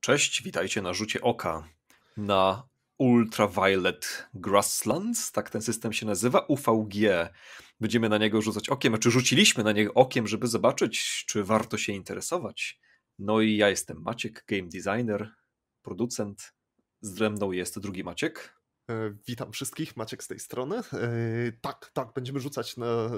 Cześć, witajcie na rzucie oka na Ultraviolet Grasslands, tak ten system się nazywa, UVG. Będziemy na niego rzucać okiem, czy rzuciliśmy na niego okiem, żeby zobaczyć, czy warto się interesować. No i ja jestem Maciek, game designer, producent. Zdremną jest drugi Maciek. E, witam wszystkich, Maciek z tej strony. E, tak, tak, będziemy rzucać na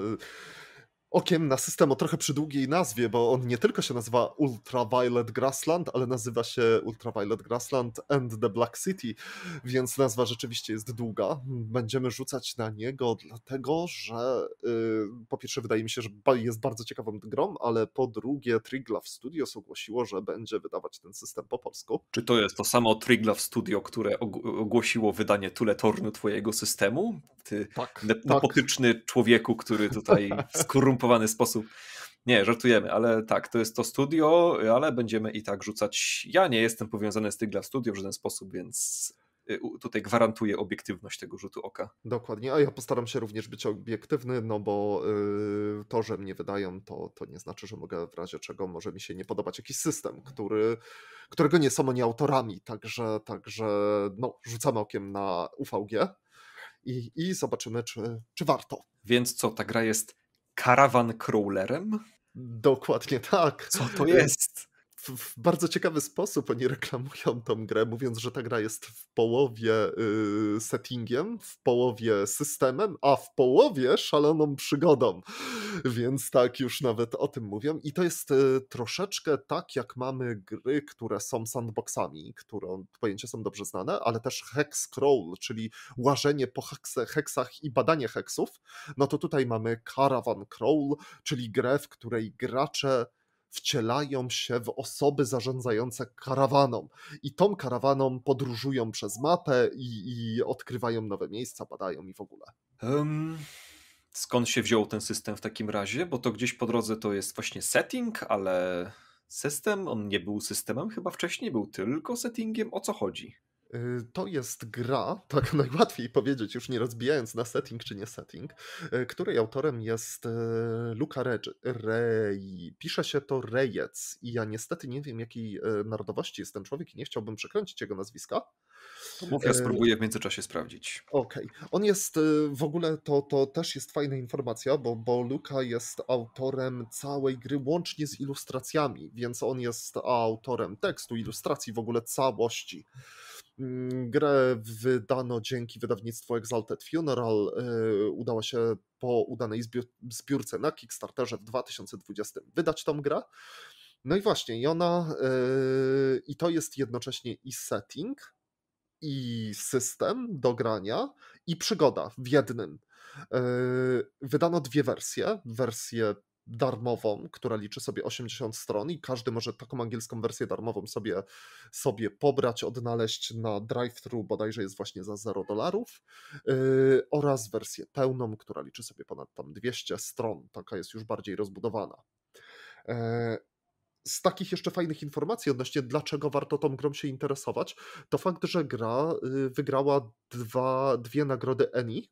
okiem na system o trochę przydługiej nazwie, bo on nie tylko się nazywa Ultraviolet Grassland, ale nazywa się Ultraviolet Grassland and the Black City, więc nazwa rzeczywiście jest długa. Będziemy rzucać na niego, dlatego że yy, po pierwsze wydaje mi się, że jest bardzo ciekawą grą, ale po drugie Triglav Studios ogłosiło, że będzie wydawać ten system po polsku. Czy to jest to samo Triglav Studio, które ogłosiło wydanie Tuletornu twojego systemu? Ty tak, tak. nepotyczny tak. człowieku, który tutaj skorumpował sposób. Nie, żartujemy, ale tak, to jest to studio, ale będziemy i tak rzucać. Ja nie jestem powiązany z Tygla Studio w żaden sposób, więc y, tutaj gwarantuje obiektywność tego rzutu oka. Dokładnie, a ja postaram się również być obiektywny, no bo yy, to, że mnie wydają, to, to nie znaczy, że mogę w razie czego może mi się nie podobać jakiś system, który, którego nie są oni autorami, także, także no, rzucamy okiem na UVG i, i zobaczymy, czy, czy warto. Więc co, ta gra jest Karawan Crawlerem? Dokładnie tak. Co to jest? w, bardzo ciekawy sposób oni reklamują tą grę, mówiąc, że ta gra jest w połowie y, settingiem, w połowie systemem, a w połowie szaloną przygodą. Więc tak już nawet o tym mówią. I to jest y, troszeczkę tak, jak mamy gry, które są sandboxami, które pojęcie są dobrze znane, ale też hex crawl, czyli łażenie po heksach i badanie heksów. No to tutaj mamy caravan crawl, czyli grę, w której gracze wcielają się w osoby zarządzające karawaną i tą karawaną podróżują przez mapę i, i odkrywają nowe miejsca, badają i w ogóle. Um, skąd się wziął ten system w takim razie? Bo to gdzieś po drodze to jest właśnie setting, ale system, on nie był systemem chyba wcześniej, był tylko settingiem. O co chodzi? Y, to jest gra, tak najłatwiej powiedzieć, już nie rozbijając na setting czy nie setting, y, której autorem jest y, Luca Rej. Pisze się to Rejec i ja niestety nie wiem jakiej narodowości jest ten człowiek i nie chciałbym przekręcić jego nazwiska. Mów, ja spróbuję w międzyczasie sprawdzić. Okej. Okay. On jest, w ogóle to, to też jest fajna informacja, bo, bo Luka jest autorem całej gry łącznie z ilustracjami, więc on jest autorem tekstu, ilustracji, w ogóle całości. Mm, grę wydano dzięki wydawnictwu Exalted Funeral. Y, udało się po udanej zbiórce na Kickstarterze w 2020 wydać tą grę. No i właśnie, i ona, y, i to jest jednocześnie i setting, i system do grania, i przygoda w jednym. Y, wydano dwie wersje: wersję darmową, która liczy sobie 80 stron i każdy może taką angielską wersję darmową sobie, sobie pobrać, odnaleźć na drive-thru, bodajże jest właśnie za 0 dolarów, yy, oraz wersję pełną, która liczy sobie ponad tam 200 stron, taka jest już bardziej rozbudowana. Yy, z takich jeszcze fajnych informacji odnośnie dlaczego warto tą grą się interesować, to fakt, że gra y, wygrała dwa, dwie nagrody Eni.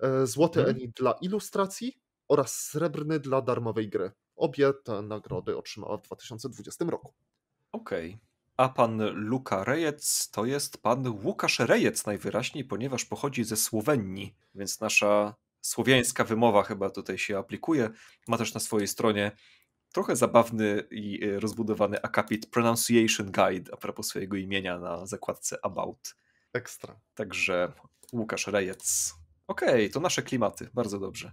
E, Złoty hmm. Eni dla ilustracji oraz srebrny dla darmowej gry. Obie te nagrody otrzymała w 2020 roku. Okej. Okay. A pan Luka Rejec to jest pan Łukasz Rejec najwyraźniej, ponieważ pochodzi ze Słowenii, więc nasza słowiańska wymowa chyba tutaj się aplikuje. Ma też na swojej stronie trochę zabawny i y, rozbudowany akapit Pronunciation Guide a propos swojego imienia na zakładce About. Ekstra. Także Łukasz Rejec. Okej, okay, to nasze klimaty, bardzo dobrze.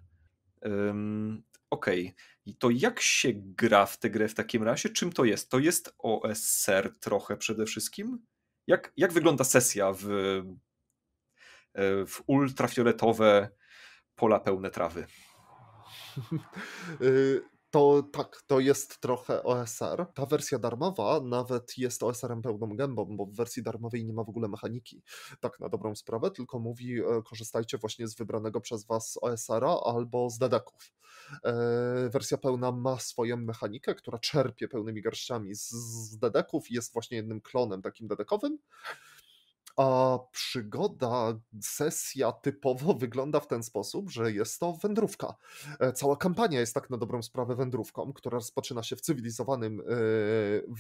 Okej, okay. to jak się gra w tę grę w takim razie? Czym to jest? To jest OSR trochę przede wszystkim? Jak, jak wygląda sesja w, e, w ultrafioletowe pola pełne trawy? Y, to tak, to jest trochę OSR. Ta wersja darmowa nawet jest OSR-em pełną gębą, bo w wersji darmowej nie ma w ogóle mechaniki. Tak na dobrą sprawę, tylko mówi e, korzystajcie właśnie z wybranego przez was OSR-a albo z dedeków. E, wersja pełna ma swoją mechanikę, która czerpie pełnymi garściami z dedeków i jest właśnie jednym klonem takim dedekowym. A przygoda, sesja typowo wygląda w ten sposób, że jest to wędrówka. E, cała kampania jest tak na dobrą sprawę wędrówką, która rozpoczyna się w cywilizowanym e,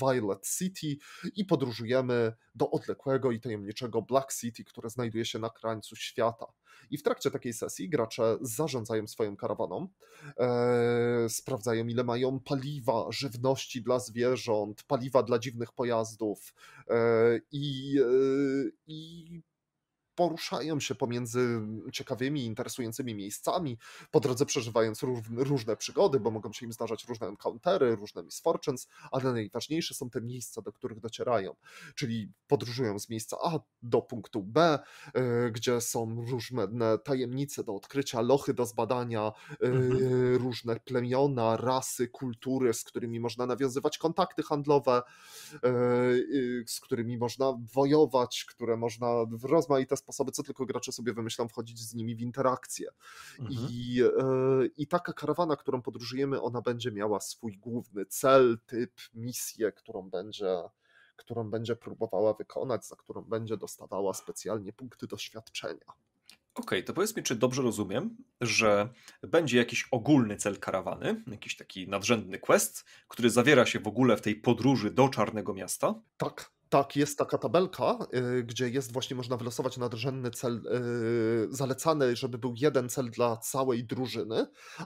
Violet City i podróżujemy do odległego i tajemniczego Black City, które znajduje się na krańcu świata. I w trakcie takiej sesji gracze zarządzają swoją karawaną, e, sprawdzają ile mają paliwa, żywności dla zwierząt, paliwa dla dziwnych pojazdów e, i, e, i poruszają się pomiędzy ciekawymi, interesującymi miejscami, po drodze przeżywając różne przygody, bo mogą się im zdarzać różne encountery, różne misfortunes, ale najważniejsze są te miejsca, do których docierają, czyli podróżują z miejsca A do punktu B, e, gdzie są różne tajemnice do odkrycia, lochy do zbadania, e, mhm. różne plemiona, rasy, kultury, z którymi można nawiązywać kontakty handlowe, e, z którymi można wojować, które można w rozmaite sposoby, co tylko gracze sobie wymyślą, wchodzić z nimi w interakcję. Mhm. I, e, I taka karawana, którą podróżujemy, ona będzie miała swój główny cel, typ, misję, którą będzie którą będzie próbowała wykonać, za którą będzie dostawała specjalnie punkty doświadczenia. Okej, okay, to powiedz mi, czy dobrze rozumiem, że będzie jakiś ogólny cel karawany, jakiś taki nadrzędny quest, który zawiera się w ogóle w tej podróży do Czarnego Miasta? Tak. Tak, jest taka tabelka, y, gdzie jest właśnie, można wylosować nadrzędny cel y, zalecany, żeby był jeden cel dla całej drużyny,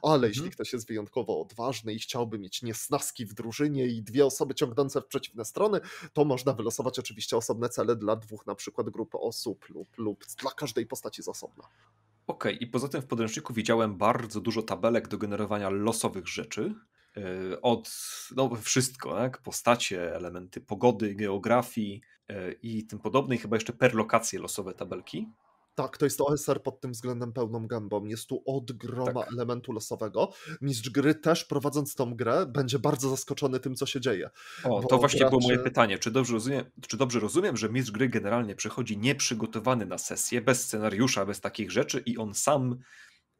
ale mhm. jeśli ktoś jest wyjątkowo odważny i chciałby mieć niesnaski w drużynie i dwie osoby ciągnące w przeciwne strony, to można wylosować oczywiście osobne cele dla dwóch na przykład grup osób lub, lub dla każdej postaci z osobna. Okej, okay, i poza tym w podręczniku widziałem bardzo dużo tabelek do generowania losowych rzeczy. E, od no, wszystko, tak? postacie, elementy pogody, geografii e, i tym podobne, i chyba jeszcze perlokacje losowe tabelki. Tak, to jest OSR pod tym względem pełną gębą. Jest tu od tak. elementu losowego. Mistrz gry też prowadząc tą grę będzie bardzo zaskoczony tym, co się dzieje. O, to właśnie było moje pytanie. Czy dobrze, rozumiem, czy dobrze rozumiem, że mistrz gry generalnie przychodzi nieprzygotowany na sesję, bez scenariusza, bez takich rzeczy i on sam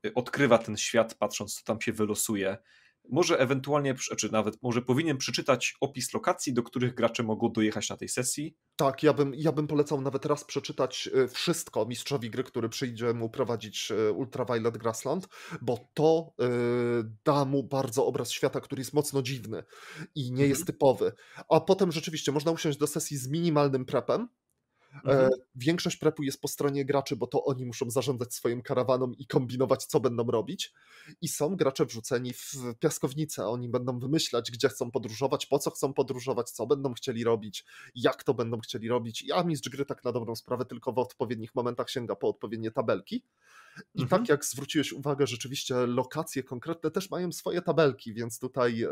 y, odkrywa ten świat, patrząc, co tam się wylosuje może ewentualnie, czy nawet może powinien przeczytać opis lokacji, do których gracze mogą dojechać na tej sesji. Tak, ja bym, ja bym polecał nawet raz przeczytać e, wszystko mistrzowi gry, który przyjdzie mu prowadzić e, Ultraviolet Grassland, bo to yy, da mu bardzo obraz świata, który jest mocno dziwny i nie mhm. jest typowy. A potem rzeczywiście można usiąść do sesji z minimalnym prepem, E, mhm. Większość prepu jest po stronie graczy, bo to oni muszą zarządzać swoim karawaną i kombinować, co będą robić. I są gracze wrzuceni w piaskownicę. Oni będą wymyślać, gdzie chcą podróżować, po co chcą podróżować, co będą chcieli robić, jak to będą chcieli robić. I ja, mistrz gry tak na dobrą sprawę tylko w odpowiednich momentach sięga po odpowiednie tabelki. I mhm. tak jak zwróciłeś uwagę, rzeczywiście lokacje konkretne też mają swoje tabelki, więc tutaj e,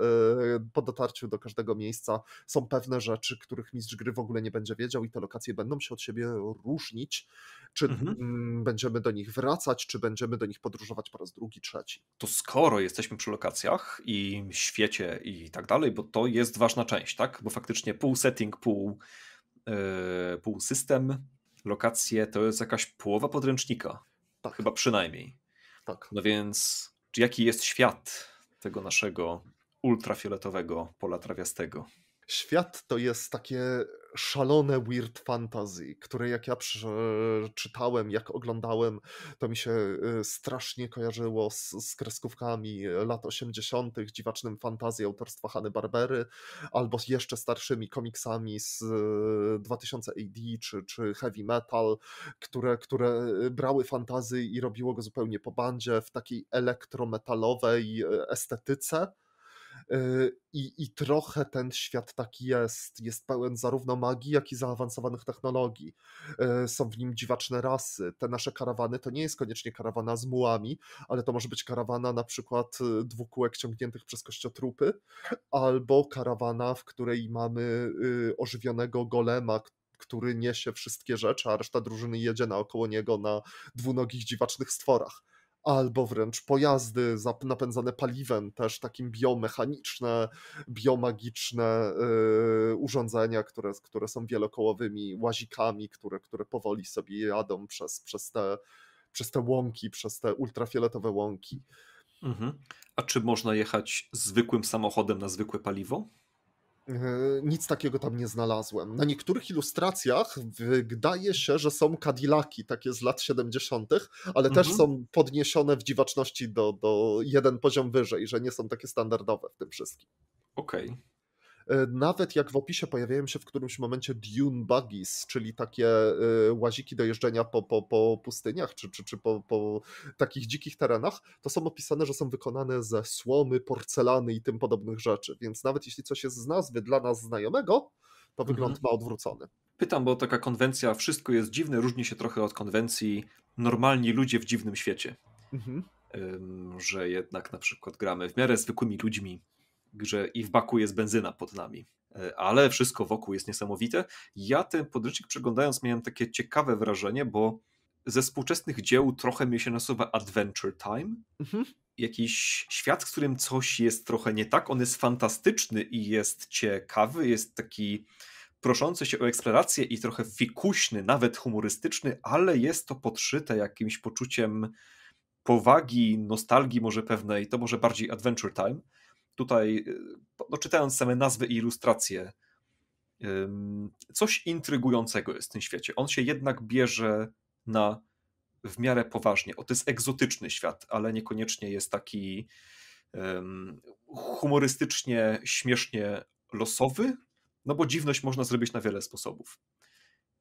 po dotarciu do każdego miejsca są pewne rzeczy, których mistrz gry w ogóle nie będzie wiedział i te lokacje będą się od siebie różnić. Czy mhm. Mm, będziemy do nich wracać, czy będziemy do nich podróżować po raz drugi, trzeci. To skoro jesteśmy przy lokacjach i świecie i tak dalej, bo to jest ważna część, tak? Bo faktycznie pół setting, pół, yy, pół system, lokacje to jest jakaś połowa podręcznika. Tak. Chyba przynajmniej. Tak. No więc jaki jest świat tego naszego ultrafioletowego pola trawiastego? Świat to jest takie szalone weird fantasy, które jak ja czytałem, jak oglądałem, to mi się y, strasznie kojarzyło z, z kreskówkami y, lat 80., dziwacznym fantazji autorstwa Hany Barbery, albo jeszcze starszymi komiksami z 2000 y, AD czy, czy heavy metal, które, które brały fantazy i robiło go zupełnie po bandzie w takiej elektrometalowej estetyce Y, I, I trochę ten świat taki jest. Jest pełen zarówno magii, jak i zaawansowanych technologii. Y, są w nim dziwaczne rasy. Te nasze karawany to nie jest koniecznie karawana z mułami, ale to może być karawana na przykład y, dwukółek ciągniętych przez kościotrupy, albo karawana, w której mamy ożywionego golema, który niesie wszystkie rzeczy, a reszta drużyny jedzie naokoło niego na dwunogich dziwacznych stworach albo wręcz pojazdy napędzane paliwem, też takim biomechaniczne, biomagiczne yy, urządzenia, które, które są wielokołowymi łazikami, które, które powoli sobie jadą przez, przez, te, przez te łąki, przez te ultrafioletowe łąki. Mhm. A czy można jechać zwykłym samochodem na zwykłe paliwo? Yy, nic takiego tam nie znalazłem. Na niektórych ilustracjach wydaje się, że są Cadillaki, takie z lat 70., ale mhm. też są podniesione w dziwaczności do, do jeden poziom wyżej, że nie są takie standardowe w tym wszystkim. Okej. Okay. E, nawet jak w opisie pojawiają się w którymś momencie dune buggies, czyli takie e, łaziki do jeżdżenia po, po, po pustyniach czy, czy, czy po, po takich dzikich terenach, to są opisane, że są wykonane ze słomy, porcelany i tym podobnych rzeczy. Więc nawet jeśli coś jest z nazwy dla nas znajomego, to mhm. wygląd ma odwrócony. Pytam, bo taka konwencja, wszystko jest dziwne, różni się trochę od konwencji normalni ludzie w dziwnym świecie. Mhm. że jednak na przykład gramy w miarę zwykłymi ludźmi, że i w baku jest benzyna pod nami. E, ale wszystko wokół jest niesamowite. Ja ten podręcznik przeglądając miałem takie ciekawe wrażenie, bo ze współczesnych dzieł trochę mi się nasuwa Adventure Time. Mhm. Jakiś świat, w którym coś jest trochę nie tak. On jest fantastyczny i jest ciekawy, jest taki proszący się o eksplorację i trochę fikuśny, nawet humorystyczny, ale jest to podszyte jakimś poczuciem powagi, nostalgii może pewnej, to może bardziej Adventure Time tutaj, y, no, czytając same nazwy i ilustracje, coś intrygującego jest w tym świecie. On się jednak bierze na w miarę poważnie. O, to jest egzotyczny świat, ale niekoniecznie jest taki um, humorystycznie, śmiesznie losowy, no bo dziwność można zrobić na wiele sposobów.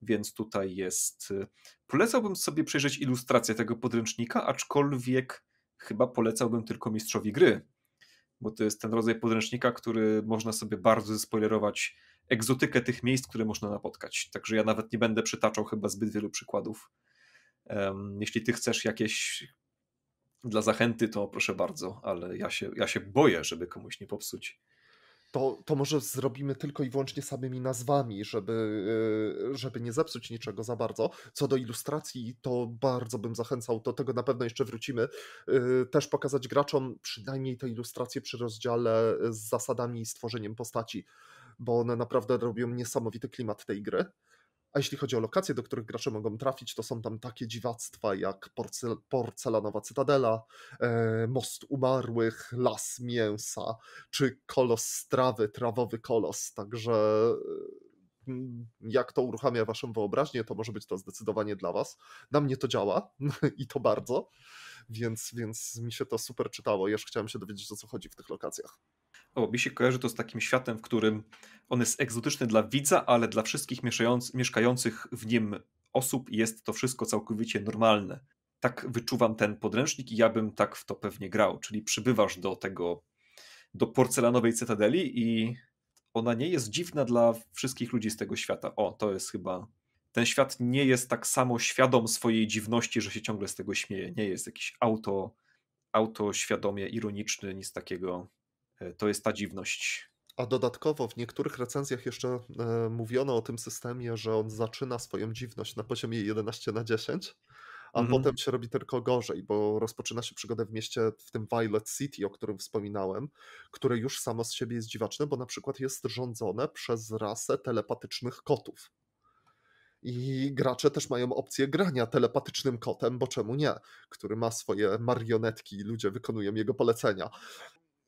Więc tutaj jest. Y, polecałbym sobie przejrzeć ilustrację tego podręcznika, aczkolwiek chyba polecałbym tylko mistrzowi gry, bo to jest ten rodzaj podręcznika, który można sobie bardzo spoilerować egzotykę tych miejsc, które można napotkać. Także ja nawet nie będę przytaczał chyba zbyt wielu przykładów. Um, jeśli ty chcesz jakieś dla zachęty, to proszę bardzo, ale ja się, ja się boję, żeby komuś nie popsuć to, to może zrobimy tylko i wyłącznie samymi nazwami, żeby, e, żeby nie zepsuć niczego za bardzo. Co do ilustracji, to bardzo bym zachęcał, do tego na pewno jeszcze wrócimy, e, też pokazać graczom przynajmniej te ilustracje przy rozdziale z zasadami i stworzeniem postaci, bo one naprawdę robią niesamowity klimat tej gry. A jeśli chodzi o lokacje, do których gracze mogą trafić, to są tam takie dziwactwa jak porcel porcelanowa cytadela, e, most umarłych, las mięsa, czy kolos strawy, trawowy kolos. Także e, jak to uruchamia waszą wyobraźnię, to może być to zdecydowanie dla was. Na mnie to działa i to bardzo, więc, więc mi się to super czytało. Jeszcze chciałem się dowiedzieć, o co chodzi w tych lokacjach. O, mi się kojarzy to z takim światem, w którym on jest egzotyczny dla widza, ale dla wszystkich mieszkających w nim osób jest to wszystko całkowicie normalne. Tak wyczuwam ten podręcznik i ja bym tak w to pewnie grał. Czyli przybywasz do tego, do porcelanowej cytadeli i ona nie jest dziwna dla wszystkich ludzi z tego świata. O, to jest chyba. Ten świat nie jest tak samo świadom swojej dziwności, że się ciągle z tego śmieje. Nie jest jakiś auto, auto świadomie ironiczny, nic takiego. E, to jest ta dziwność. A dodatkowo w niektórych recenzjach jeszcze e, mówiono o tym systemie, że on zaczyna swoją dziwność na poziomie 11 na 10, a mhm. potem się robi tylko gorzej, bo rozpoczyna się przygodę w mieście, w tym Violet City, o którym wspominałem, które już samo z siebie jest dziwaczne, bo na przykład jest rządzone przez rasę telepatycznych kotów. I gracze też mają opcję grania telepatycznym kotem, bo czemu nie? Który ma swoje marionetki i ludzie wykonują jego polecenia.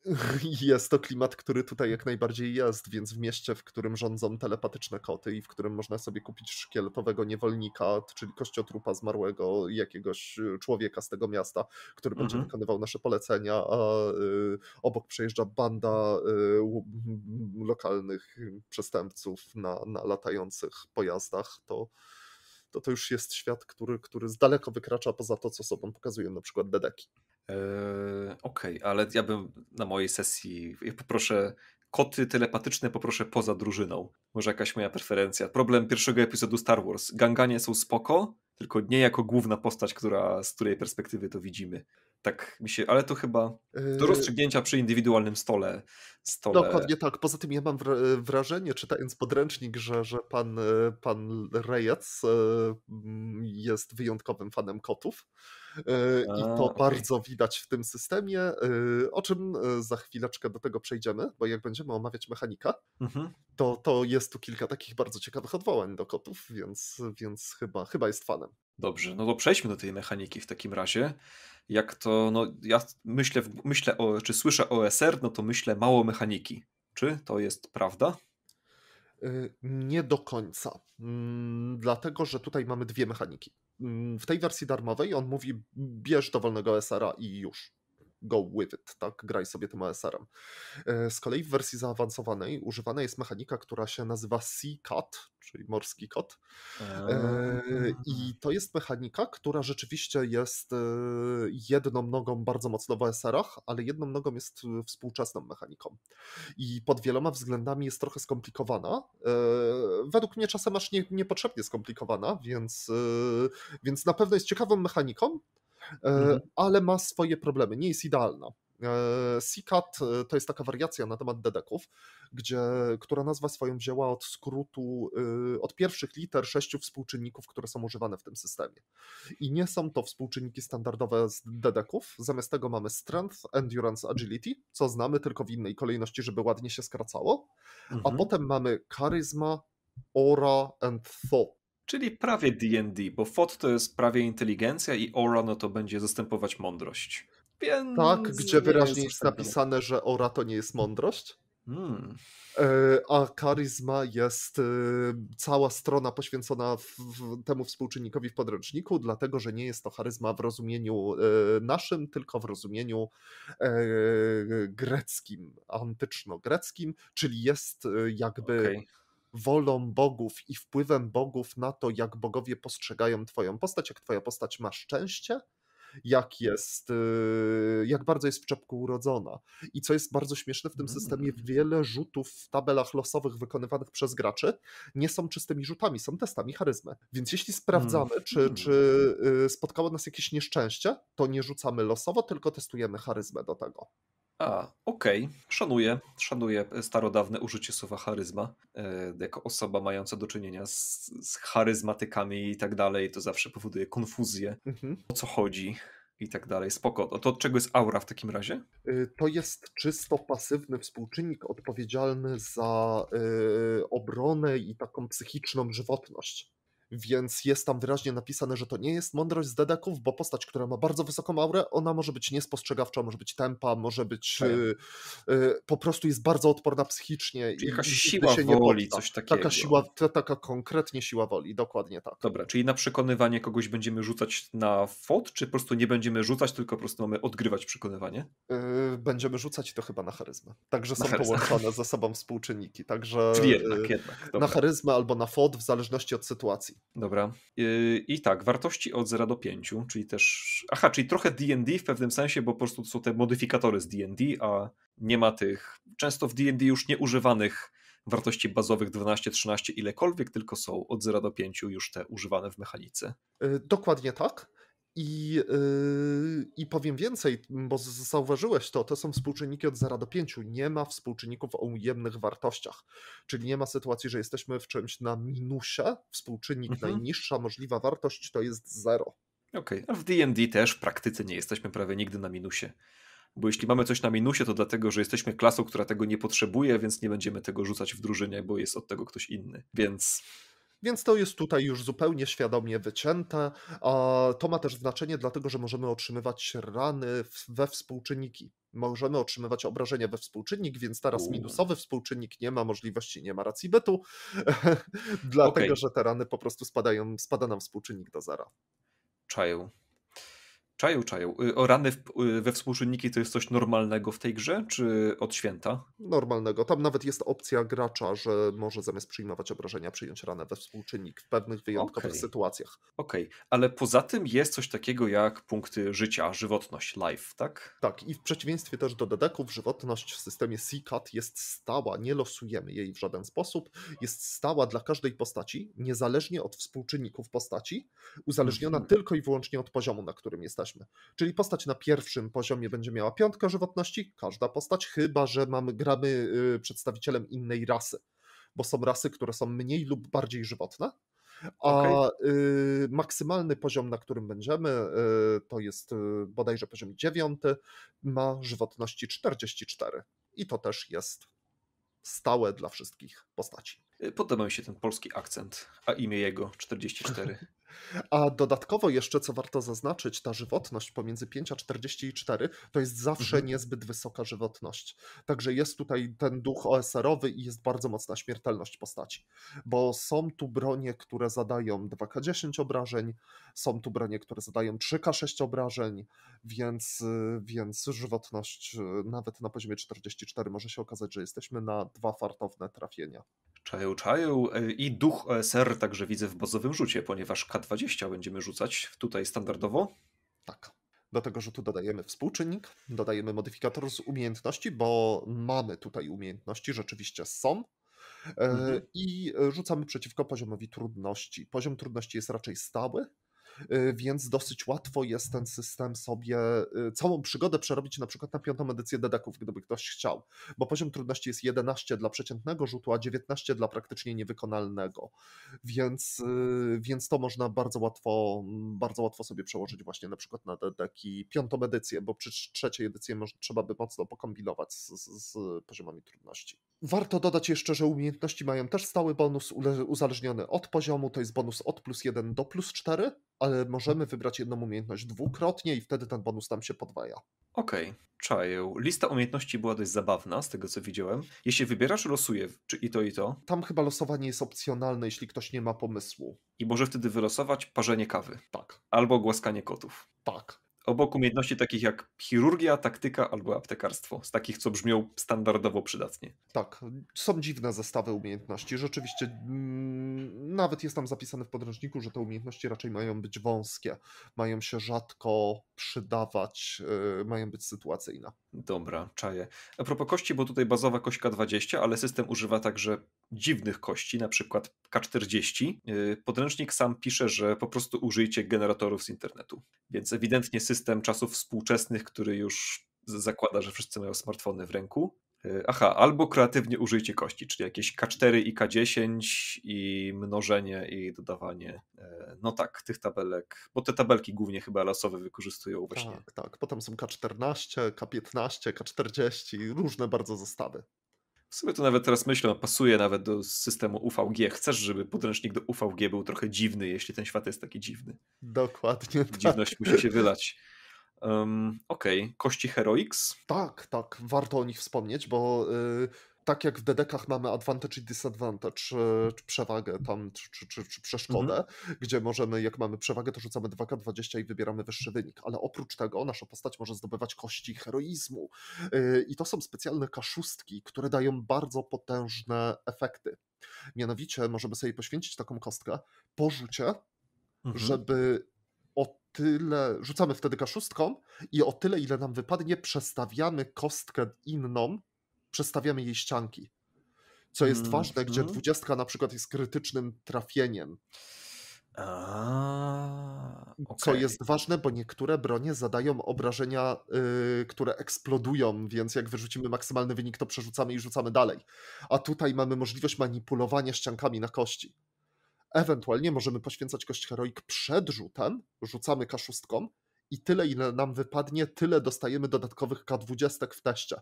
jest to klimat, który tutaj jak najbardziej jest, więc w mieście, w którym rządzą telepatyczne koty i w którym można sobie kupić szkieletowego niewolnika, czyli kościotrupa zmarłego jakiegoś y, człowieka z tego miasta, który mhm. będzie wykonywał nasze polecenia, a y, obok przejeżdża banda y, lokalnych przestępców na, na latających pojazdach, to to to już jest świat, który, który z daleko wykracza poza to, co sobą pokazuje na przykład Dedeki. E, okej, okay, ale ja bym na mojej sesji ja poproszę koty telepatyczne poproszę poza drużyną. Może jakaś moja preferencja. Problem pierwszego epizodu Star Wars. Ganganie są spoko, tylko nie jako główna postać, która, z której perspektywy to widzimy. Tak mi się, ale to chyba do yy, rozstrzygnięcia przy indywidualnym stole. stole. Dokładnie tak. Poza tym ja mam wrażenie, czytając podręcznik, że, że pan, pan Rejec e, jest wyjątkowym fanem kotów. E, i to bardzo widać w tym systemie, e, o czym e, za chwileczkę do tego przejdziemy, bo jak będziemy omawiać mechanika, mhm. to, to jest tu kilka takich bardzo ciekawych odwołań do kotów, więc, więc chyba, chyba jest fanem. Dobrze, no to przejdźmy do tej mechaniki w takim razie. Jak to, no ja myślę, myślę o, czy słyszę OSR, no to myślę mało mechaniki. Czy to jest prawda? Nie do końca. Mm, dlatego, że tutaj mamy dwie mechaniki w tej wersji darmowej on mówi bierz dowolnego SR-a i już go with it, tak? Graj sobie tym ASR-em. E, z kolei w wersji zaawansowanej używana jest mechanika, która się nazywa Sea Cat, czyli morski kot. E, I to jest mechanika, która rzeczywiście jest e, jedną nogą bardzo mocno w ASR-ach, ale jedną nogą jest współczesną mechaniką. I pod wieloma względami jest trochę skomplikowana. Według mnie czasem aż nie, niepotrzebnie skomplikowana, więc, więc na pewno jest ciekawą mechaniką, E, mhm. ale ma swoje problemy, nie jest idealna. E, CCAT e, to jest taka wariacja na temat dedeków, gdzie, która nazwa swoją wzięła od skrótu, od pierwszych liter sześciu współczynników, które są używane w tym systemie. I nie są to współczynniki standardowe z dedeków, zamiast tego mamy strength, endurance, agility, co znamy tylko w innej kolejności, żeby ładnie się skracało, mhm. a potem mamy charisma, aura and thought Czyli prawie D&D, bo FOD to jest prawie inteligencja i aura no to będzie zastępować mądrość. Więc tak, gdzie wyraźnie jest tak napisane, że aura to nie jest mądrość. Hmm. E, a karyzma jest e, cała strona poświęcona temu współczynnikowi w podręczniku, dlatego że nie jest to charyzma w rozumieniu e, naszym, tylko w rozumieniu greckim, antyczno-greckim, czyli jest jakby okay wolą bogów i wpływem bogów na to, jak bogowie postrzegają Twoją postać, jak Twoja postać ma szczęście, jak jest, y, jak bardzo jest w czepku urodzona. I co jest bardzo śmieszne w tym systemie, mm. wiele rzutów w tabelach losowych wykonywanych przez graczy nie są czystymi rzutami, są testami charyzmy. Więc jeśli mm. sprawdzamy, czy, mm. czy y, spotkało nas jakieś nieszczęście, to nie rzucamy losowo, tylko testujemy charyzmę do tego. A, okej. Okay. Szanuję, szanuję starodawne użycie słowa charyzma. E, jako osoba mająca do czynienia z, z charyzmatykami i tak dalej, to zawsze powoduje konfuzję. Mm -hmm. O co chodzi? i tak dalej. Spoko. to od czego jest aura w takim razie? Y, to jest czysto pasywny współczynnik odpowiedzialny za y, obronę i taką psychiczną żywotność więc jest tam wyraźnie napisane, że to nie jest mądrość z dedeków, bo postać, która ma bardzo wysoką aurę, ona może być niespostrzegawcza, może być tempa, może być y, y, po prostu jest bardzo odporna psychicznie. Czyli jakaś i, siła się woli, nie coś takiego. Taka siła, ta, taka konkretnie siła woli, dokładnie tak. Dobra, czyli na przekonywanie kogoś będziemy rzucać na fot, czy po prostu nie będziemy rzucać, tylko po prostu mamy odgrywać przekonywanie? Y, będziemy rzucać to chyba na charyzmę. Także na są charyzmę. połączone ze sobą współczynniki. Także, czyli jednak, jednak. Dobra. Na charyzmę albo na fot, w zależności od sytuacji. Dobra. I tak, wartości od 0 do 5, czyli też. Aha, czyli trochę DD w pewnym sensie, bo po prostu to są te modyfikatory z DD, a nie ma tych często w DD już nieużywanych wartości bazowych 12, 13, ilekolwiek, tylko są od 0 do 5 już te używane w mechanice. Y, dokładnie tak. I, y, I powiem więcej, bo zauważyłeś to, to są współczynniki od 0 do 5. Nie ma współczynników o ujemnych wartościach. Czyli nie ma sytuacji, że jesteśmy w czymś na minusie. Współczynnik mhm. najniższa możliwa wartość to jest 0. Okej, okay. No a w DD też w praktyce nie jesteśmy prawie nigdy na minusie. Bo jeśli mamy coś na minusie, to dlatego, że jesteśmy klasą, która tego nie potrzebuje, więc nie będziemy tego rzucać w drużynie, bo jest od tego ktoś inny. Więc więc to jest tutaj już zupełnie świadomie wycięte. To ma też znaczenie, dlatego że możemy otrzymywać rany we współczynniki. Możemy otrzymywać obrażenia we współczynnik, więc teraz U. minusowy współczynnik nie ma możliwości, nie ma racji bytu, dlatego okay. że te rany po prostu spadają, spada nam współczynnik do zera. Czaju. Czają, czają. Y, o rany w, y, we współczynniki to jest coś normalnego w tej grze, czy od święta? Normalnego. Tam nawet jest opcja gracza, że może zamiast przyjmować obrażenia, przyjąć ranę we współczynnik w pewnych wyjątkowych okay. sytuacjach. Okej, okay. ale poza tym jest coś takiego jak punkty życia, żywotność, life, tak? Tak, i w przeciwieństwie też do dedeków, żywotność w systemie Cat jest stała, nie losujemy jej w żaden sposób. Jest stała dla każdej postaci, niezależnie od współczynników postaci, uzależniona mm -hmm. tylko i wyłącznie od poziomu, na którym jesteś Czyli postać na pierwszym poziomie będzie miała piątkę żywotności, każda postać, chyba że mamy gramy y, przedstawicielem innej rasy, bo są rasy, które są mniej lub bardziej żywotne. A okay. y, maksymalny poziom, na którym będziemy, y, to jest y, bodajże poziom 9, ma żywotności 44. I to też jest stałe dla wszystkich postaci. Y, podoba mi się ten polski akcent, a imię jego 44. A dodatkowo jeszcze, co warto zaznaczyć, ta żywotność pomiędzy 5 a 44 to jest zawsze mhm. niezbyt wysoka żywotność. Także jest tutaj ten duch OSR-owy i jest bardzo mocna śmiertelność postaci, bo są tu bronie, które zadają 2K10 obrażeń, są tu bronie, które zadają 3K6 obrażeń, więc, więc żywotność e, nawet na poziomie 44 może się okazać, że jesteśmy na dwa fartowne trafienia. Czają, czają e, i duch OSR także widzę w bazowym rzucie, ponieważ 20 będziemy rzucać tutaj standardowo. Tak. Do tego tu dodajemy współczynnik, dodajemy modyfikator z umiejętności, bo mamy tutaj umiejętności, rzeczywiście są. E, mhm. I rzucamy przeciwko poziomowi trudności. Poziom trudności jest raczej stały, Y, więc dosyć łatwo jest ten system sobie, y, całą przygodę przerobić na przykład na piątą edycję dedeków, gdyby ktoś chciał, bo poziom trudności jest 11 dla przeciętnego rzutu, a 19 dla praktycznie niewykonalnego, więc, y, więc to można bardzo łatwo, mm, bardzo łatwo sobie przełożyć właśnie na przykład na dedeki piątą edycję, bo przy trzeciej edycji trzeba by mocno pokombinować z, z, z poziomami trudności. Warto dodać jeszcze, że umiejętności mają też stały bonus uzależniony od poziomu, to jest bonus od plus 1 do plus 4, ale możemy wybrać jedną umiejętność dwukrotnie i wtedy ten bonus nam się podwaja. Okej, okay, czaję. Lista umiejętności była dość zabawna, z tego co widziałem. Jeśli wybierasz, losuję, czy i to, i to. Tam chyba losowanie jest opcjonalne, jeśli ktoś nie ma pomysłu. I może wtedy wylosować parzenie kawy. Tak. Albo głaskanie kotów. Tak. Obok umiejętności takich jak chirurgia, taktyka albo aptekarstwo, z takich, co brzmią standardowo przydatnie. Tak, są dziwne zestawy umiejętności. Rzeczywiście, mm, nawet jest tam zapisane w podręczniku, że te umiejętności raczej mają być wąskie, mają się rzadko przydawać, y, mają być sytuacyjne. Dobra, czaję. A propos kości, bo tutaj bazowa kośka 20, ale system używa także dziwnych kości, na przykład K40, y, podręcznik sam pisze, że po prostu użyjcie generatorów z internetu. Więc ewidentnie system czasów współczesnych, który już zakłada, że wszyscy mają smartfony w ręku. Y, aha, albo kreatywnie użyjcie kości, czyli jakieś K4 i K10 i mnożenie i dodawanie. Y, no tak, tych tabelek, bo te tabelki głównie chyba lasowe wykorzystują właśnie. Tak, tak. Potem są K14, K15, K40, różne bardzo zestawy. W sumie to nawet teraz myślę, pasuje nawet do systemu UVG. Chcesz, żeby podręcznik do UVG był trochę dziwny, jeśli ten świat jest taki dziwny. Dokładnie. Tak. Dziwność tak. musi się wylać. Um, Okej, okay. kości Heroics? Tak, tak, warto o nich wspomnieć, bo yy, tak jak w dedekach mamy advantage i disadvantage, czy, e, mhm. czy przewagę tam, czy, czy, czy przeszkodę, mhm. gdzie możemy, jak mamy przewagę, to rzucamy 2K20 i wybieramy wyższy wynik. Ale oprócz tego nasza postać może zdobywać kości heroizmu. E, I to są specjalne kaszustki, które dają bardzo potężne efekty. Mianowicie możemy sobie poświęcić taką kostkę po rzucie, mhm. żeby o tyle, rzucamy wtedy kaszustką i o tyle, ile nam wypadnie, przestawiamy kostkę inną przestawiamy jej ścianki. Co jest mm, ważne, gdzie mhm. dwudziestka na przykład jest krytycznym trafieniem. A, okay. Co jest ważne, bo niektóre bronie zadają obrażenia, yy, które eksplodują, więc jak wyrzucimy maksymalny wynik, to przerzucamy i rzucamy dalej. A tutaj mamy możliwość manipulowania ściankami na kości. Ewentualnie możemy poświęcać kość heroik przed rzutem, rzucamy kaszustką i tyle, ile nam wypadnie, tyle dostajemy dodatkowych K20 w teście.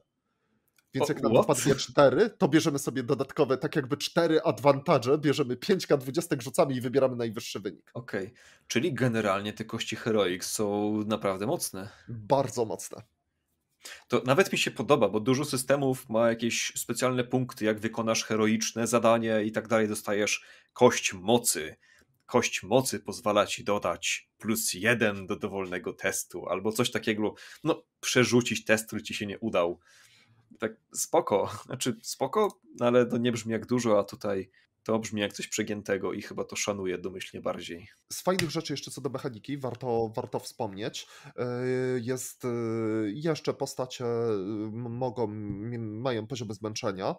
Więc jak nam wypadnie 4, to bierzemy sobie dodatkowe, tak jakby 4 adwantaże, bierzemy 5K20, rzucamy i wybieramy najwyższy wynik. Okej, okay. czyli generalnie te kości Heroic są naprawdę mocne. Bardzo mocne. To nawet mi się podoba, bo dużo systemów ma jakieś specjalne punkty, jak wykonasz heroiczne zadanie i tak dalej, dostajesz kość mocy. Kość mocy pozwala ci dodać plus jeden do dowolnego testu, albo coś takiego, no przerzucić test, który ci się nie udał tak spoko, znaczy spoko, no ale to nie brzmi jak dużo, a tutaj to brzmi jak coś przegiętego i chyba to szanuję domyślnie bardziej. Z fajnych rzeczy jeszcze co do mechaniki, warto, warto wspomnieć, e, jest e, jeszcze postacie e, mogą, mają poziomy zmęczenia,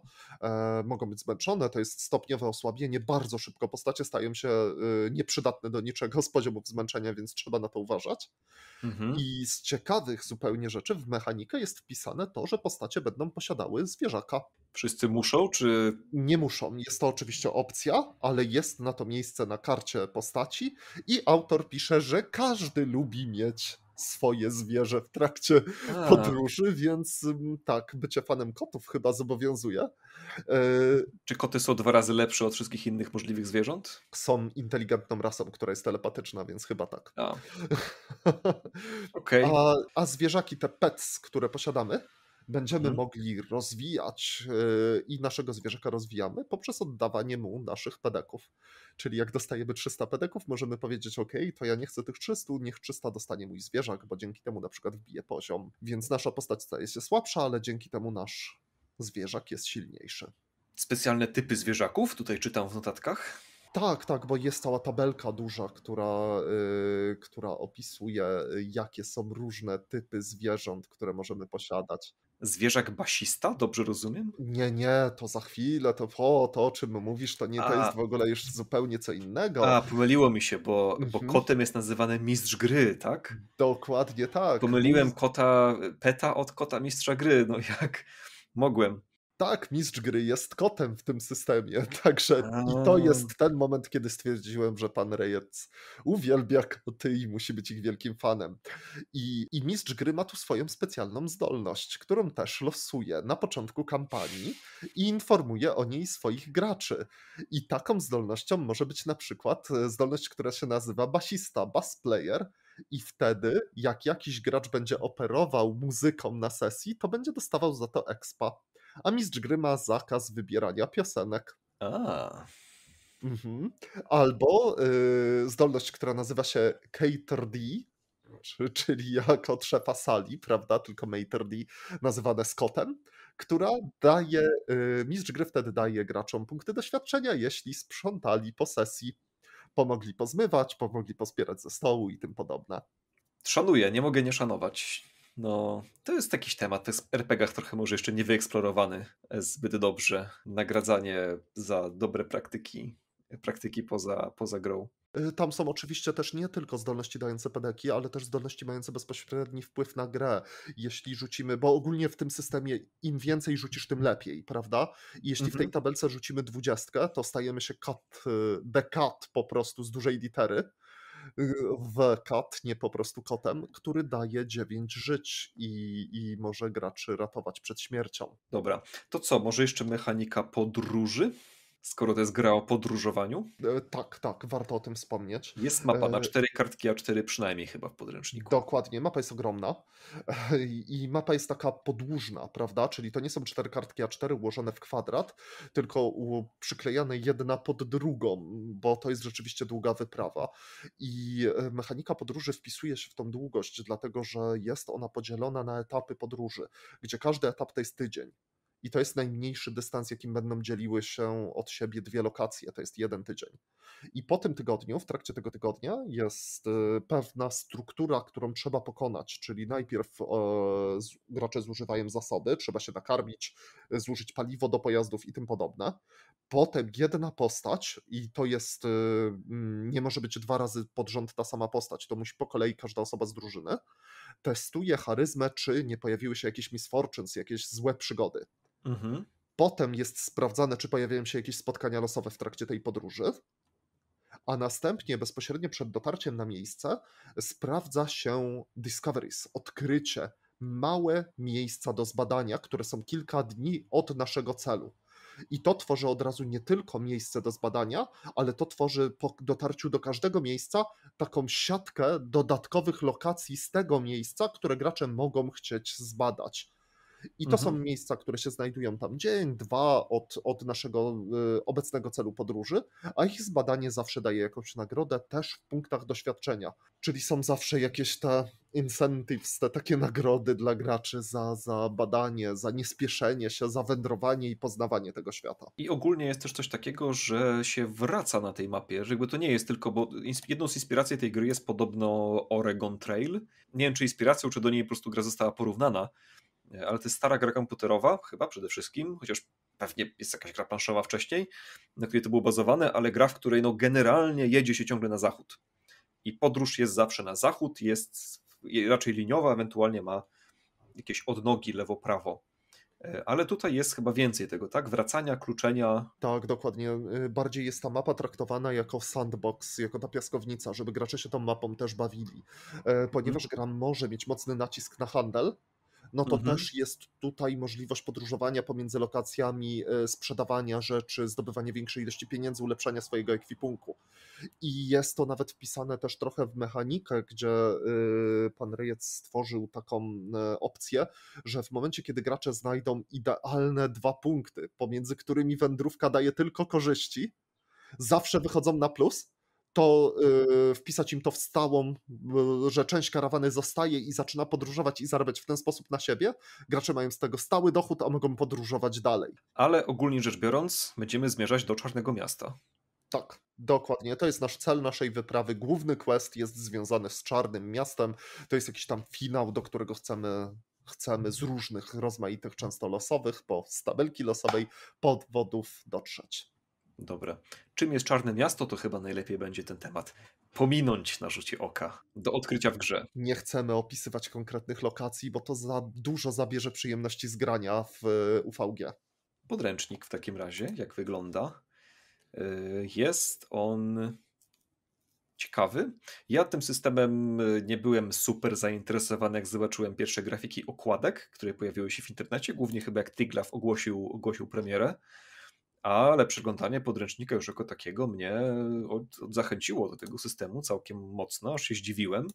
mogą być zmęczone, to jest stopniowe osłabienie, bardzo szybko postacie stają się nieprzydatne do niczego z poziomów zmęczenia, więc trzeba na to uważać. Mhm. I z ciekawych zupełnie rzeczy w mechanikę jest wpisane to, że postacie będą posiadały zwierzaka. Wszyscy muszą, czy. Nie muszą. Jest to oczywiście opcja, ale jest na to miejsce na karcie postaci i autor pisze, że każdy lubi mieć swoje zwierzę w trakcie A. Tak. podróży, więc mm, tak, bycie fanem kotów chyba zobowiązuje. E, czy koty są dwa razy lepsze od wszystkich innych możliwych zwierząt? Są inteligentną rasą, która jest telepatyczna, więc chyba tak. A, okay. a, a zwierzaki, te pets, które posiadamy, będziemy hmm. mogli rozwijać e, i naszego zwierzęka rozwijamy poprzez oddawanie mu naszych pedeków. Czyli jak dostajemy 300 pedeków, możemy powiedzieć, ok, to ja nie chcę tych 300, niech 300 dostanie mój zwierzak, bo dzięki temu na przykład wbije poziom. Więc nasza postać staje się słabsza, ale dzięki temu nasz zwierzak jest silniejszy. Specjalne typy zwierzaków tutaj czytam w notatkach. Tak, tak, bo jest cała tabelka duża, która, yy, która opisuje, e, jakie są różne typy zwierząt, które możemy posiadać. Zwierzak basista, dobrze rozumiem? Nie, nie, to za chwilę, to o, to o czym mówisz, to nie, to jest w ogóle już zupełnie co innego. A, pomyliło mi się, bo, mhm. bo kotem jest nazywany mistrz gry, tak? Dokładnie tak. Pomyliłem kota, peta od kota mistrza gry, no jak mogłem tak, mistrz gry jest kotem w tym systemie. Także i to jest ten moment, kiedy stwierdziłem, że pan Rejec uwielbia koty i musi być ich wielkim fanem. I, I mistrz gry ma tu swoją specjalną zdolność, którą też losuje na początku kampanii i informuje o niej swoich graczy. I taką zdolnością może być na przykład e, zdolność, która się nazywa basista, bass player i wtedy, jak jakiś gracz będzie operował muzyką na sesji, to będzie dostawał za to expa a mistrz gry ma zakaz wybierania piosenek. A. Mhm. Albo y, zdolność, która nazywa się Cater D, czy, czyli jako trzepa sali, prawda, tylko Mater D, nazywane Scottem, która daje, y, mistrz gry wtedy daje graczom punkty doświadczenia, jeśli sprzątali po sesji, pomogli pozmywać, pomogli pozbierać ze stołu i tym podobne. Szanuję, nie mogę nie szanować. No, to jest jakiś temat, to jest w trochę może jeszcze niewyeksplorowany e, zbyt dobrze. Nagradzanie za dobre praktyki, praktyki poza, poza grą. Y, tam są oczywiście też nie tylko zdolności dające pedeki, ale też zdolności mające bezpośredni wpływ na grę. Jeśli rzucimy, bo ogólnie w tym systemie im więcej rzucisz, tym lepiej, prawda? I jeśli mm -hmm. w tej mhm. tabelce rzucimy dwudziestkę, to stajemy się cut, the cut po prostu z dużej litery w kat, nie po prostu kotem, mhm. który daje 9 żyć i, i może graczy ratować przed śmiercią. Dobra, to co, może jeszcze mechanika podróży? Skoro to jest gra o podróżowaniu? E, tak, tak, warto o tym wspomnieć. Jest mapa, na e, cztery kartki, a cztery przynajmniej chyba w podręczniku. Dokładnie, mapa jest ogromna e, i mapa jest taka podłużna, prawda? Czyli to nie są cztery kartki, a cztery ułożone w kwadrat, tylko przyklejane jedna pod drugą, bo to jest rzeczywiście długa wyprawa. I e, mechanika podróży wpisuje się w tą długość, dlatego że jest ona podzielona na etapy podróży, gdzie każdy etap to jest tydzień i to jest najmniejszy dystans, jakim będą dzieliły się od siebie dwie lokacje, to jest jeden tydzień. I po tym tygodniu, w trakcie tego tygodnia, jest y, pewna struktura, którą trzeba pokonać, czyli najpierw gracze zużywają zasoby, trzeba się nakarmić, zużyć paliwo do pojazdów i tym podobne. Potem jedna postać, i to jest, y, nie może być dwa razy pod rząd ta sama postać, to musi po kolei każda osoba z drużyny, testuje charyzmę, czy nie pojawiły się jakieś misfortunes, jakieś złe przygody. Mhm. Potem jest sprawdzane, czy pojawiają się jakieś spotkania losowe w trakcie tej podróży, a następnie bezpośrednio przed dotarciem na miejsce sprawdza się discoveries, odkrycie, małe miejsca do zbadania, które są kilka dni od naszego celu. I to tworzy od razu nie tylko miejsce do zbadania, ale to tworzy po dotarciu do każdego miejsca taką siatkę dodatkowych lokacji z tego miejsca, które gracze mogą chcieć zbadać. I to mhm. są miejsca, które się znajdują tam dzień, dwa od, od naszego y, obecnego celu podróży, a ich zbadanie zawsze daje jakąś nagrodę też w punktach doświadczenia. Czyli są zawsze jakieś te incentives, te takie nagrody dla graczy za, za badanie, za niespieszenie się, za wędrowanie i poznawanie tego świata. I ogólnie jest też coś takiego, że się wraca na tej mapie, że jakby to nie jest tylko, bo jedną z inspiracji tej gry jest podobno Oregon Trail. Nie wiem, czy inspiracją, czy do niej po prostu gra została porównana, E, ale to jest stara gra komputerowa, chyba przede wszystkim, chociaż pewnie jest jakaś gra planszowa wcześniej, na której to było bazowane, ale gra, w której no generalnie jedzie się ciągle na zachód. I podróż jest zawsze na zachód, jest raczej liniowa, ewentualnie ma jakieś odnogi lewo-prawo. E, ale tutaj jest chyba więcej tego, tak? Wracania, kluczenia. Tak, dokładnie. E, bardziej jest ta mapa traktowana jako sandbox, jako ta piaskownica, żeby gracze się tą mapą też bawili. Ponieważ mhm. gra może mieć mocny nacisk na handel, no to mhm. też jest tutaj możliwość podróżowania pomiędzy lokacjami, e, sprzedawania rzeczy, zdobywania większej ilości pieniędzy, ulepszania swojego ekwipunku. I jest to nawet wpisane też trochę w mechanikę, gdzie e, pan Rejec stworzył taką e, opcję, że w momencie, kiedy gracze znajdą idealne dwa punkty, pomiędzy którymi wędrówka daje tylko korzyści, zawsze wychodzą na plus to y, wpisać im to w stałą, y, że część karawany zostaje i zaczyna podróżować i zarabiać w ten sposób na siebie. Gracze mają z tego stały dochód, a mogą podróżować dalej. Ale ogólnie rzecz biorąc, będziemy zmierzać do Czarnego Miasta. Tak, dokładnie. To jest nasz cel naszej wyprawy. Główny quest jest związany z Czarnym Miastem. To jest jakiś tam finał, do którego chcemy chcemy z różnych rozmaitych, często losowych, po stabelki losowej powodów dotrzeć. Dobra. Czym jest Czarne Miasto, to chyba najlepiej będzie ten temat pominąć na rzucie oka do odkrycia w grze. Nie chcemy opisywać konkretnych lokacji, bo to za dużo zabierze przyjemności z grania w e, UVG. Podręcznik w takim razie, jak wygląda. E, jest on ciekawy. Ja tym systemem e, nie byłem super zainteresowany, jak zobaczyłem pierwsze grafiki okładek, które pojawiły się w internecie, głównie chyba jak Tyglaw ogłosił, ogłosił premierę ale przeglądanie podręcznika już jako takiego mnie e, od, od zachęciło do tego systemu całkiem mocno, aż się zdziwiłem.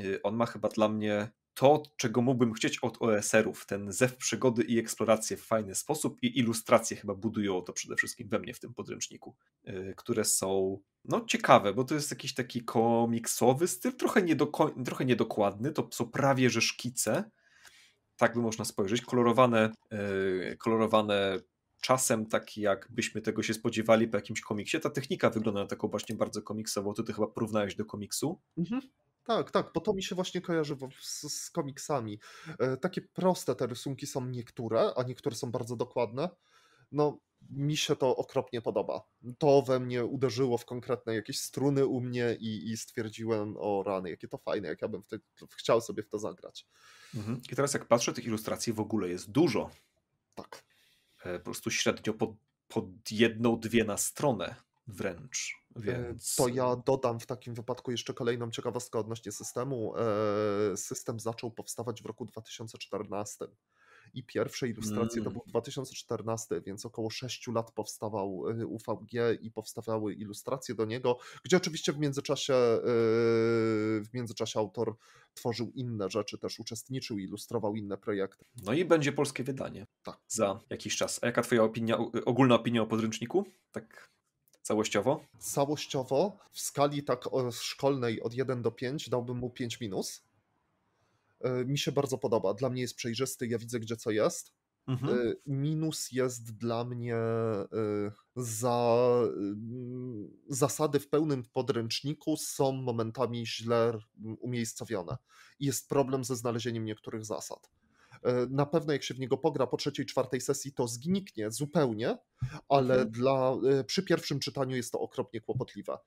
E, on ma chyba dla mnie to, czego mógłbym chcieć od OSR-ów, ten zew przygody i eksploracje w fajny sposób i ilustracje chyba budują to przede wszystkim we mnie w tym podręczniku, e, które są no ciekawe, bo to jest jakiś taki komiksowy styl, trochę, niedoko- trochę niedokładny, to są prawie że szkice, tak by można spojrzeć, kolorowane, kolorowane czasem taki, jakbyśmy tego się spodziewali po jakimś komiksie. Ta technika wygląda na taką właśnie bardzo komiksową. Ty to chyba porównałeś do komiksu. Mhm. Tak, tak, bo to mi się właśnie kojarzy z, z komiksami. E, takie proste te rysunki są niektóre, a niektóre są bardzo dokładne. No, mi się to okropnie podoba. To we mnie uderzyło w konkretne jakieś struny u mnie i, i stwierdziłem, o rany, jakie to fajne, jak ja bym te, chciał sobie w to zagrać. Mhm. I teraz jak patrzę, tych ilustracji w ogóle jest dużo. Tak. E, po prostu średnio pod, pod jedną, dwie na stronę wręcz. E, więc... To ja dodam w takim wypadku jeszcze kolejną ciekawostkę odnośnie systemu. E, system zaczął powstawać w roku 2014 i pierwsze ilustracje mm. to był 2014, więc około 6 lat powstawał y, UVG i powstawały ilustracje do niego, gdzie oczywiście w międzyczasie, y, w międzyczasie autor tworzył inne rzeczy, też uczestniczył, ilustrował inne projekty. No i będzie polskie wydanie. Tak. Za jakiś czas. A jaka twoja opinia, ogólna opinia o podręczniku? Tak Całościowo? Całościowo w skali tak szkolnej od 1 do 5 dałbym mu 5 minus. E, mi się bardzo podoba. Dla mnie jest przejrzysty, ja widzę gdzie co jest. Mhm. E, minus jest dla mnie e, za mm, zasady w pełnym podręczniku są momentami źle mm, umiejscowione. Jest problem ze znalezieniem niektórych zasad. Na pewno jak się w niego pogra po trzeciej, czwartej sesji, to zniknie zupełnie, ale mhm. dla, przy pierwszym czytaniu jest to okropnie kłopotliwe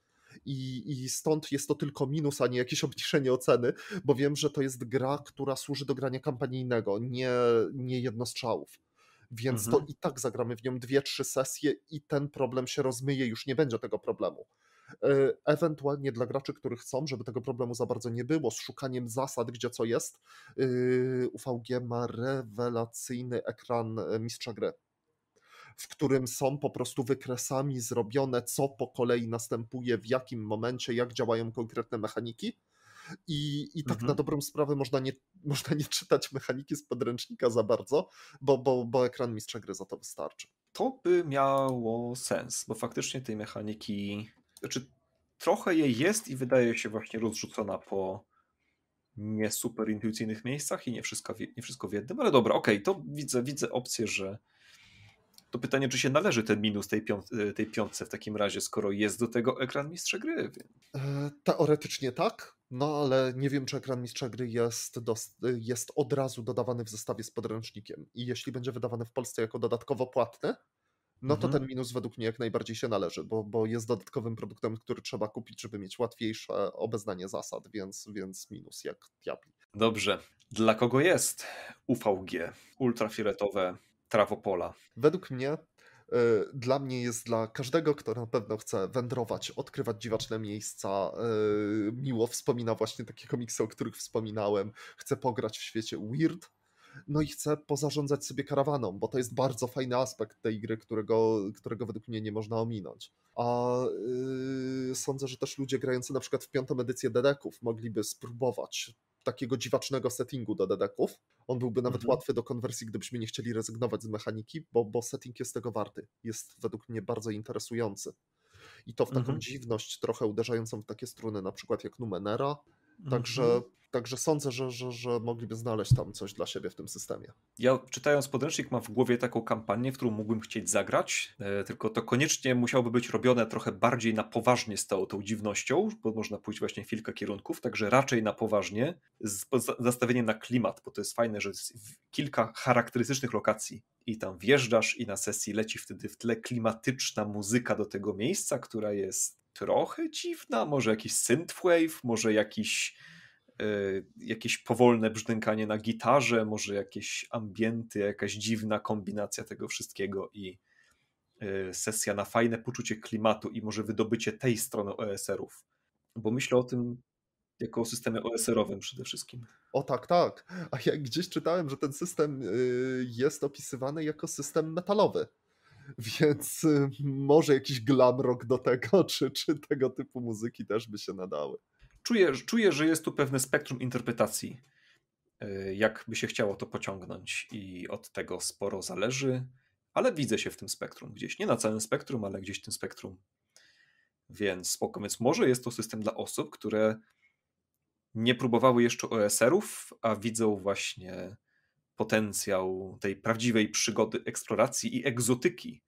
i, i stąd jest to tylko minus, a nie jakieś obniżenie oceny, bo wiem, że to jest gra, która służy do grania kampanijnego, nie, nie jednostrzałów więc mhm. to i tak zagramy w nią dwie, trzy sesje i ten problem się rozmyje, już nie będzie tego problemu. E, ewentualnie dla graczy, którzy chcą, żeby tego problemu za bardzo nie było, z szukaniem zasad, gdzie co jest, y, UVG ma rewelacyjny ekran e, mistrza gry w którym są po prostu wykresami zrobione, co po kolei następuje, w jakim momencie, jak działają konkretne mechaniki. I, i tak mhm. na dobrą sprawę można nie, można nie czytać mechaniki z podręcznika za bardzo, bo, bo, bo ekran mistrza gry za to wystarczy. To by miało sens, bo faktycznie tej mechaniki, znaczy trochę jej jest i wydaje się właśnie rozrzucona po nie super intuicyjnych miejscach i nie wszystko, nie wszystko w jednym, ale dobra, okej, okay, to widzę, widzę opcję, że to pytanie, czy się należy ten minus tej, e, tej piątce w takim razie, skoro jest do tego ekran mistrza gry? E, teoretycznie tak, no ale nie wiem, czy ekran mistrza gry jest, do, jest od razu dodawany w zestawie z podręcznikiem. I jeśli będzie wydawany w Polsce jako dodatkowo płatny, no mhm. to ten minus według mnie jak najbardziej się należy, bo, bo jest dodatkowym produktem, który trzeba kupić, żeby mieć łatwiejsze obeznanie zasad, więc, więc minus jak diabli. Dobrze. Dla kogo jest UVG? Ultrafioletowe trawopola. Według mnie e, dla mnie jest dla każdego, kto na pewno chce wędrować, odkrywać dziwaczne miejsca, e, miło wspomina właśnie takie komiksy, o których wspominałem, chce pograć w świecie weird, no i chcę pozarządzać sobie karawaną, bo to jest bardzo fajny aspekt tej gry, którego, którego według mnie nie można ominąć. A yy, sądzę, że też ludzie grający na przykład w piątą edycję Dedeków mogliby spróbować takiego dziwacznego settingu do dedeków. On byłby nawet mhm. łatwy do konwersji, gdybyśmy nie chcieli rezygnować z mechaniki, bo, bo setting jest tego warty. Jest według mnie bardzo interesujący. I to w taką mhm. dziwność, trochę uderzającą w takie struny, na przykład jak Numenera. Mhm. Także mhm. Także sądzę, że, że, że mogliby znaleźć tam coś dla siebie w tym systemie. Ja czytając podręcznik mam w głowie taką kampanię, w którą mógłbym chcieć zagrać, e, tylko to koniecznie musiałoby być robione trochę bardziej na poważnie z tą, tą dziwnością, bo można pójść właśnie kilka kierunków, także raczej na poważnie, z nastawieniem na klimat, bo to jest fajne, że jest kilka charakterystycznych lokacji i tam wjeżdżasz i na sesji leci wtedy w tle klimatyczna muzyka do tego miejsca, która jest trochę dziwna, może jakiś synthwave, może jakiś E, jakieś powolne brzdękanie na gitarze, może jakieś ambienty, jakaś dziwna kombinacja tego wszystkiego i e, sesja na fajne poczucie klimatu i może wydobycie tej strony OSR-ów. Bo myślę o tym jako o systemie OSR-owym przede wszystkim. O tak, tak. A ja gdzieś czytałem, że ten system y, jest opisywany jako system metalowy. Więc y, może jakiś glam rock do tego, czy, czy tego typu muzyki też by się nadały czuję, czuję, że jest tu pewne spektrum interpretacji, e, jakby się chciało to pociągnąć, i od tego sporo zależy, ale widzę się w tym spektrum gdzieś. Nie na całym spektrum, ale gdzieś w tym spektrum. Więc spoko. Więc może jest to system dla osób, które nie próbowały jeszcze OSR-ów, a widzą właśnie potencjał tej prawdziwej przygody eksploracji i egzotyki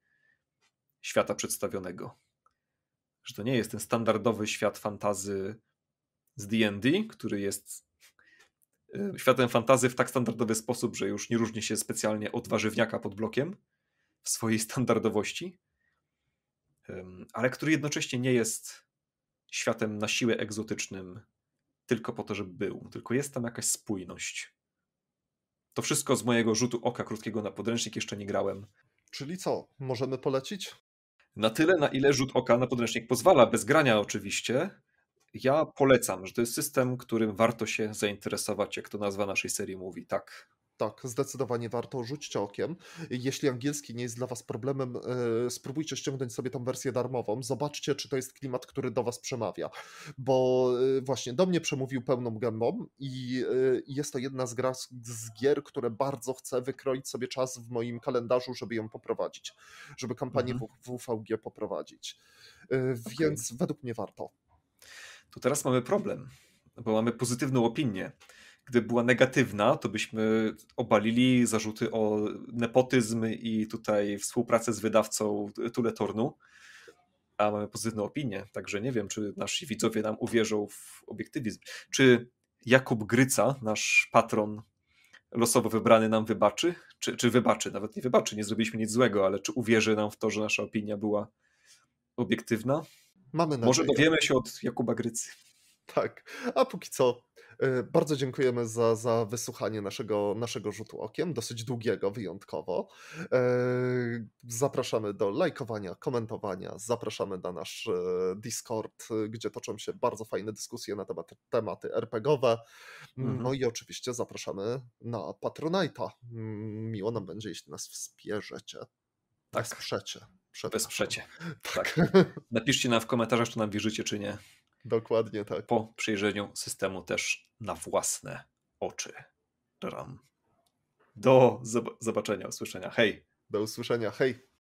świata przedstawionego. Że to nie jest ten standardowy świat fantazy z D&D, który jest e, światem fantazy w tak standardowy sposób, że już nie różni się specjalnie od warzywniaka pod blokiem w swojej standardowości, ale który jednocześnie nie jest światem na siłę egzotycznym tylko po to, żeby był, tylko jest tam jakaś spójność. To wszystko z mojego rzutu oka krótkiego na podręcznik jeszcze nie grałem. Czyli co, możemy polecić? Na tyle, na ile rzut oka na podręcznik pozwala, bez grania oczywiście, ja polecam, że to jest system, którym warto się zainteresować, jak to nazwa naszej serii mówi, tak. Tak, zdecydowanie warto, rzućcie okiem. Jeśli angielski nie jest dla Was problemem, e, spróbujcie ściągnąć sobie tą wersję darmową. Zobaczcie, czy to jest klimat, który do Was przemawia. Bo e, właśnie do mnie przemówił pełną gębą i e, jest to jedna z, gra, z gier, które bardzo chcę wykroić sobie czas w moim kalendarzu, żeby ją poprowadzić. Żeby kampanię mhm. WVG poprowadzić. Okay. Więc według mnie warto to teraz mamy problem, bo mamy pozytywną opinię. Gdyby była negatywna, to byśmy obalili zarzuty o nepotyzm i tutaj współpracę z wydawcą Tuletornu, a mamy pozytywną opinię, także nie wiem, czy nasi widzowie nam uwierzą w obiektywizm. Czy Jakub Gryca, nasz patron losowo wybrany nam wybaczy, czy, czy wybaczy, nawet nie wybaczy, nie zrobiliśmy nic złego, ale czy uwierzy nam w to, że nasza opinia była obiektywna? Mamy nadzieję. Może dowiemy się od Jakuba Grycy. Tak, a póki co y, bardzo dziękujemy za, za wysłuchanie naszego, naszego rzutu okiem, dosyć długiego wyjątkowo. Y, zapraszamy do lajkowania, komentowania, zapraszamy na nasz y, Discord, gdzie toczą się bardzo fajne dyskusje na temat, tematy RPGowe. Mm, mhm. No i oczywiście zapraszamy na Patronite'a. Mm, miło nam będzie, jeśli nas wspierzecie. Tak. Wesprzecie. Wesprzecie. Tak. tak. Napiszcie nam w komentarzach, czy nam wierzycie, czy nie. Dokładnie tak. Po przyjrzeniu systemu też na własne oczy. Do zobaczenia, usłyszenia. Hej. Do usłyszenia. Hej.